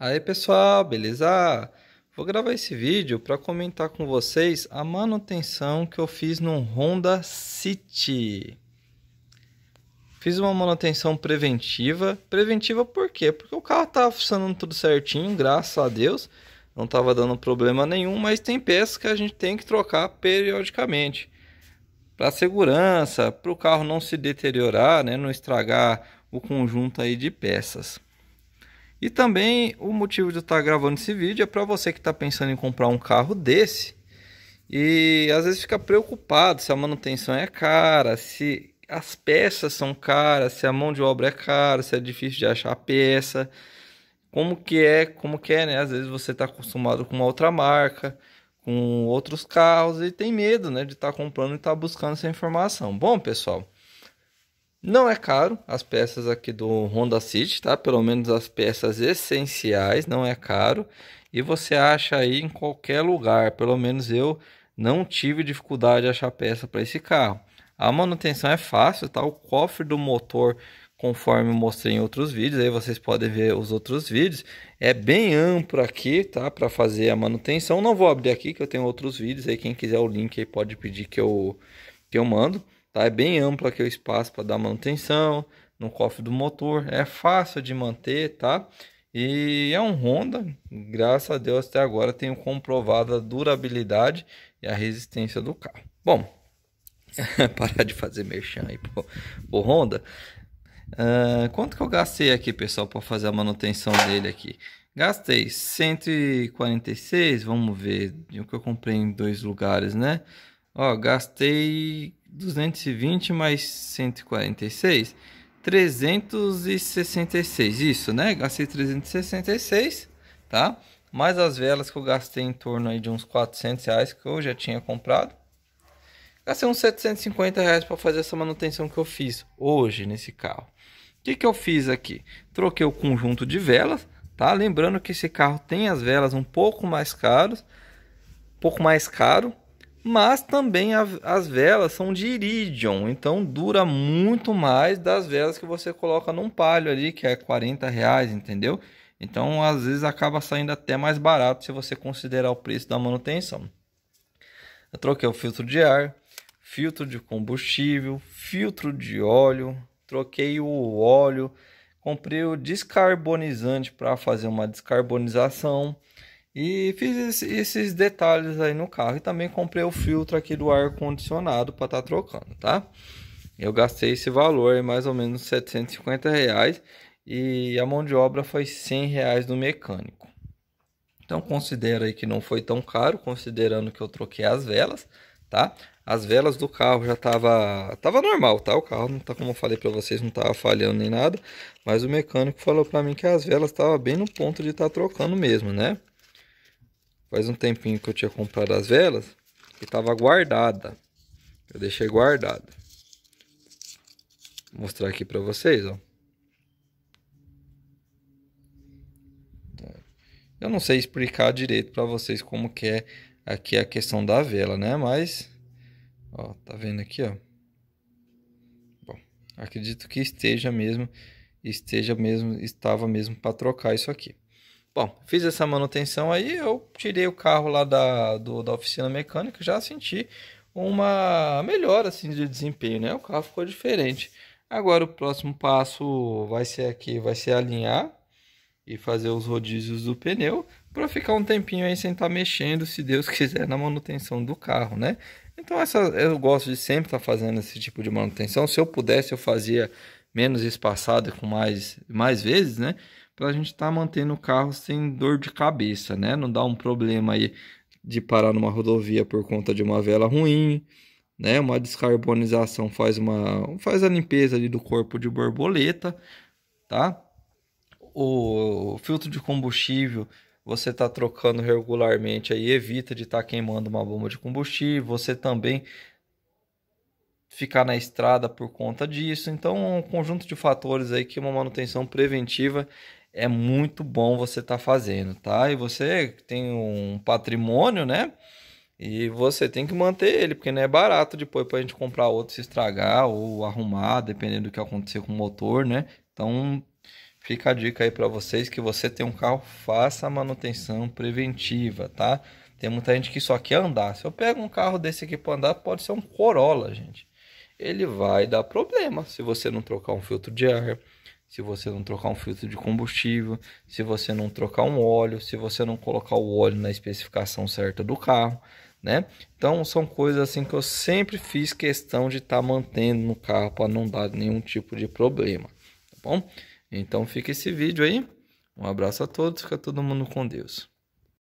Aí pessoal, beleza? Ah, vou gravar esse vídeo para comentar com vocês a manutenção que eu fiz no Honda City. Fiz uma manutenção preventiva. Preventiva por quê? Porque o carro estava funcionando tudo certinho, graças a Deus. Não estava dando problema nenhum, mas tem peças que a gente tem que trocar periodicamente. Para segurança, para o carro não se deteriorar, né? não estragar o conjunto aí de peças. E também o motivo de eu estar gravando esse vídeo é para você que está pensando em comprar um carro desse e às vezes fica preocupado se a manutenção é cara, se as peças são caras, se a mão de obra é cara, se é difícil de achar a peça, como que é, como que é, né? Às vezes você está acostumado com uma outra marca, com outros carros e tem medo, né, de estar tá comprando e estar tá buscando essa informação. Bom, pessoal. Não é caro as peças aqui do Honda City, tá? Pelo menos as peças essenciais, não é caro. E você acha aí em qualquer lugar. Pelo menos eu não tive dificuldade de achar peça para esse carro. A manutenção é fácil, tá? O cofre do motor, conforme mostrei em outros vídeos, aí vocês podem ver os outros vídeos, é bem amplo aqui, tá? Para fazer a manutenção. Não vou abrir aqui que eu tenho outros vídeos aí, quem quiser o link aí pode pedir que eu que eu mando. Tá? É bem amplo aqui o espaço para dar manutenção no cofre do motor. É fácil de manter, tá? E é um Honda, graças a Deus até agora tenho comprovado a durabilidade e a resistência do carro. Bom, parar de fazer merchan aí pro, pro Honda. Uh, quanto que eu gastei aqui, pessoal, para fazer a manutenção dele aqui? Gastei 146, vamos ver, o que eu comprei em dois lugares, né? Ó, gastei 220 mais 146, 366. Isso, né? Gastei 366, tá? Mais as velas que eu gastei em torno aí de uns 400 reais que eu já tinha comprado. Gastei uns 750 reais para fazer essa manutenção que eu fiz hoje nesse carro. O que, que eu fiz aqui? Troquei o conjunto de velas, tá? Lembrando que esse carro tem as velas um pouco mais caros, um pouco mais caro, mas também a, as velas são de iridium, então dura muito mais das velas que você coloca num palho ali, que é 40 reais, entendeu? Então às vezes acaba saindo até mais barato se você considerar o preço da manutenção. Eu troquei o filtro de ar, filtro de combustível, filtro de óleo, troquei o óleo, comprei o descarbonizante para fazer uma descarbonização. E fiz esses detalhes aí no carro e também comprei o filtro aqui do ar condicionado para estar tá trocando, tá? Eu gastei esse valor, mais ou menos 750 reais e a mão de obra foi 100 reais do mecânico. Então considera aí que não foi tão caro, considerando que eu troquei as velas, tá? As velas do carro já tava, tava normal, tá? O carro não tá como eu falei para vocês, não tava falhando nem nada, mas o mecânico falou para mim que as velas estavam bem no ponto de estar tá trocando mesmo, né? Faz um tempinho que eu tinha comprado as velas e tava guardada. Eu deixei guardada. Vou mostrar aqui para vocês, ó. Eu não sei explicar direito para vocês como que é aqui a questão da vela, né? Mas, ó, tá vendo aqui, ó. Bom, acredito que esteja mesmo, esteja mesmo, estava mesmo para trocar isso aqui. Bom, fiz essa manutenção aí, eu tirei o carro lá da, do, da oficina mecânica, já senti uma melhora assim de desempenho, né? O carro ficou diferente. Agora o próximo passo vai ser aqui, vai ser alinhar e fazer os rodízios do pneu para ficar um tempinho aí sem estar tá mexendo, se Deus quiser, na manutenção do carro, né? Então essa eu gosto de sempre estar tá fazendo esse tipo de manutenção. Se eu pudesse, eu fazia menos espaçado com mais mais vezes, né? para a gente estar tá mantendo o carro sem dor de cabeça, né? Não dar um problema aí de parar numa rodovia por conta de uma vela ruim, né? Uma descarbonização faz uma faz a limpeza ali do corpo de borboleta, tá? O, o filtro de combustível você está trocando regularmente aí evita de estar tá queimando uma bomba de combustível. Você também ficar na estrada por conta disso. Então, um conjunto de fatores aí que uma manutenção preventiva é muito bom você estar tá fazendo, tá? E você tem um patrimônio, né? E você tem que manter ele, porque não é barato depois para a gente comprar outro se estragar ou arrumar, dependendo do que acontecer com o motor, né? Então, fica a dica aí para vocês que você tem um carro, faça a manutenção preventiva, tá? Tem muita gente que só quer andar. Se eu pego um carro desse aqui para andar, pode ser um Corolla, gente. Ele vai dar problema se você não trocar um filtro de ar, se você não trocar um filtro de combustível, se você não trocar um óleo, se você não colocar o óleo na especificação certa do carro, né? Então são coisas assim que eu sempre fiz questão de estar tá mantendo no carro para não dar nenhum tipo de problema, tá bom? Então fica esse vídeo aí. Um abraço a todos, fica todo mundo com Deus.